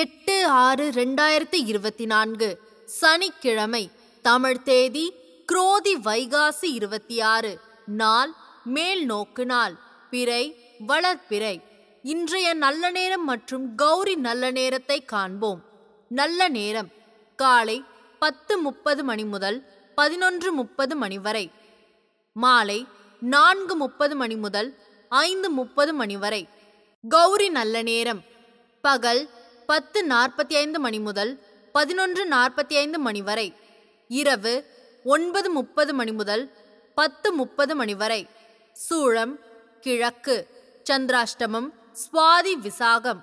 எட்டு ஆறு ரெண்டாயிரத்தி இருபத்தி நான்கு சனிக்கிழமை தமிழ் தேதி குரோதி வைகாசி இருபத்தி ஆறு நாள் மேல் நோக்கு நாள் பிறை வளர்பிறை இன்றைய நல்ல நேரம் மற்றும் கௌரி நல்ல நேரத்தை காண்போம் நல்ல நேரம் காலை பத்து முப்பது மணி முதல் பதினொன்று முப்பது மணி வரை மாலை நான்கு முப்பது மணி முதல் ஐந்து முப்பது மணி வரை கௌரி நல்ல நேரம் பகல் பத்து நாற்பத்தி ஐந்து மணி முதல் பதினொன்று நாற்பத்தி ஐந்து மணி வரை இரவு ஒன்பது முப்பது மணி முதல் பத்து முப்பது மணி வரை சூழம் கிழக்கு சந்திராஷ்டமம் சுவாதி விசாகம்